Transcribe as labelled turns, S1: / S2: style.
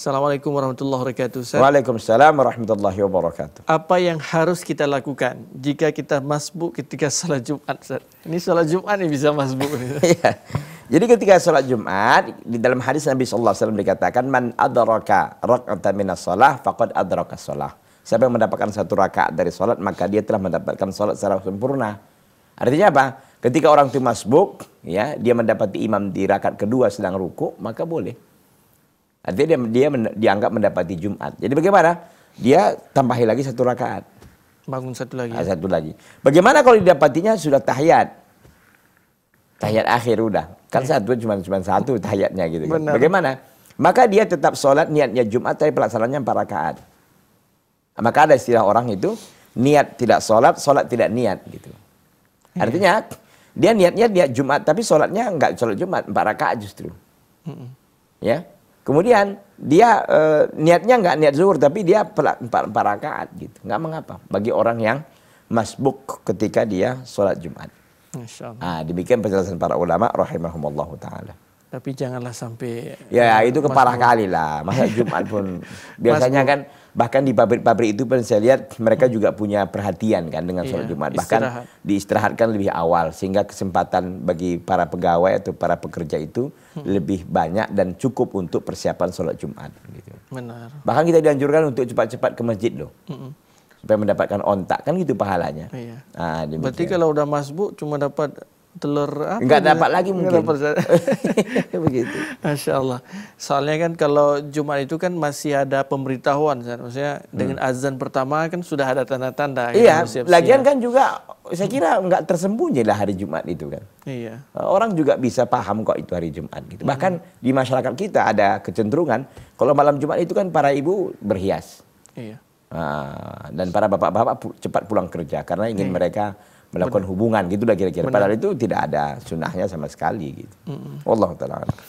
S1: Assalamualaikum warahmatullahi wabarakatuh. Ustaz. Waalaikumsalam
S2: warahmatullahi wabarakatuh.
S1: Apa yang harus kita lakukan jika kita masbuk ketika salat Jumat? Ustaz? Ini salat Jumat nih bisa masbuk.
S2: ya. Jadi ketika salat Jumat di dalam hadis Nabi sallallahu alaihi wasallam dikatakan man adraka raqatan minas shalah faqad adraka shalah. Siapa yang mendapatkan satu rakaat dari salat maka dia telah mendapatkan salat secara sempurna. Artinya apa? Ketika orang itu masbuk, ya, dia mendapati imam di rakaat kedua sedang ruku, maka boleh Artinya dia, dia men, dianggap mendapati Jumat. Jadi bagaimana? Dia tambahi lagi satu rakaat. Bangun satu lagi. Nah, satu lagi. Bagaimana kalau didapatinya sudah tahiyat? Tahiyat akhir udah. Kan iya. satu cuma cuma satu tahiyatnya gitu kan. Bagaimana? Maka dia tetap sholat niatnya Jumat tapi pelaksanaannya empat rakaat. Maka ada istilah orang itu niat tidak sholat, sholat tidak niat gitu. Iya. Artinya dia niatnya niat Jumat tapi sholatnya nggak sholat Jumat empat rakaat justru. Mm -mm. Ya Kemudian dia e, niatnya nggak niat zuhur tapi dia empat empat rakaat gitu. Nggak mengapa bagi orang yang masbuk ketika dia sholat Jumat. Nah, demikian penjelasan para ulama rahimahumullah taala.
S1: Tapi janganlah sampai ya eh, itu keparah kali lah masa Jumat
S2: pun biasanya kan bahkan di pabrik-pabrik itu pun saya lihat mereka juga punya perhatian kan dengan iya, sholat iya, Jumat bahkan istirahat. diistirahatkan lebih awal sehingga kesempatan bagi para pegawai atau para pekerja itu hmm. lebih banyak dan cukup untuk persiapan sholat Jumat gitu. Benar. Bahkan kita dianjurkan untuk cepat-cepat ke masjid loh. Hmm. Supaya mendapatkan ontak kan gitu pahalanya. Iya. Nah, Berarti kalau udah masbuk cuma dapat telur
S1: apa? Enggak dapat lagi mungkin. Dapat. Begitu. Masya Allah. Soalnya kan kalau Jumat itu kan masih ada pemberitahuan, Saya. maksudnya hmm. dengan azan pertama kan sudah ada tanda-tanda. Ya, iya. siap -siap. Lagian kan
S2: juga saya kira enggak tersembunyi lah hari Jumat itu kan. Iya. Eh, orang juga bisa paham kok itu hari Jumat gitu. Hmm. Bahkan hmm. di masyarakat kita ada kecenderungan kalau malam Jumat itu kan para ibu berhias. Iya. Nah, dan para bapak-bapak cepat pulang kerja karena ingin iya. mereka melakukan Benar. hubungan lah kira-kira. Padahal itu tidak ada sunnahnya sama sekali gitu. Mm -mm. Allah taala.